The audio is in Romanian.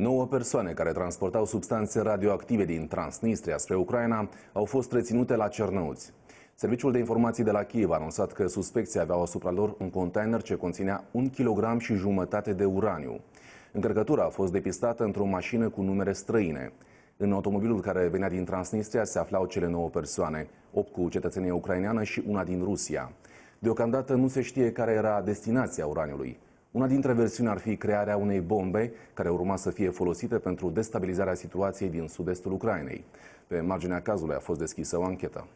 9 persoane care transportau substanțe radioactive din Transnistria spre Ucraina au fost reținute la Cernăuți. Serviciul de informații de la Kiev a anunțat că suspecții aveau asupra lor un container ce conținea un kilogram și jumătate de uraniu. Încărcătura a fost depistată într-o mașină cu numere străine. În automobilul care venea din Transnistria se aflau cele 9 persoane, 8 cu cetățenie ucraineană și una din Rusia. Deocamdată nu se știe care era destinația uraniului. Una dintre versiuni ar fi crearea unei bombe care urma să fie folosite pentru destabilizarea situației din sud-estul Ucrainei. Pe marginea cazului a fost deschisă o anchetă.